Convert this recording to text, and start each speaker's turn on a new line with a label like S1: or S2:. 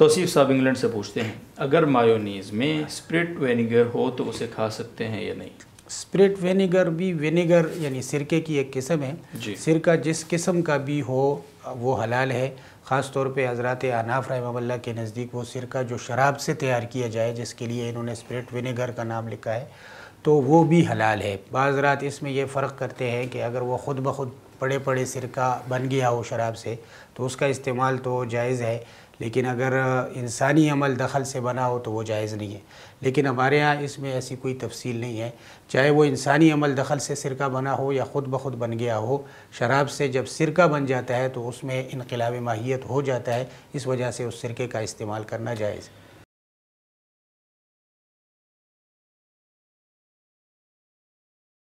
S1: तोसीफ साहब इंग्लैंड से पूछते हैं अगर मायोनीज़ में स्प्रिट वेनेगर हो तो उसे खा सकते हैं या नहीं
S2: स्प्रिट वेनेगर भी वेनेगर यानी सिरके की एक किस्म है सिरका जिस किस्म का भी हो वो हलाल है ख़ास तौर पे हज़रत अनाफ रहमल्ला के नज़दीक वो सिरका जो शराब से तैयार किया जाए जिसके लिए इन्होंने स्प्रिट विनेगर का नाम लिखा है तो वो भी हलाल है बाज़रात इसमें यह फ़र्क करते हैं कि अगर वो ख़ुद ब खुद पड़े पड़े सिरका बन गया हो शराब से तो उसका इस्तेमाल तो जायज़ है لیکن اگر انسانی عمل دخل سے بنا ہو تو وہ جائز نہیں ہے لیکن ہمارے ہاں اس میں ایسی کوئی تفصیل نہیں ہے چاہے وہ انسانی عمل دخل سے سرکہ بنا ہو یا خود بخود بن گیا ہو شراب سے جب سرکہ بن جاتا ہے تو اس میں انقلاب ماہیت ہو جاتا ہے اس وجہ سے اس سرکے کا
S3: استعمال
S4: کرنا جائز ہے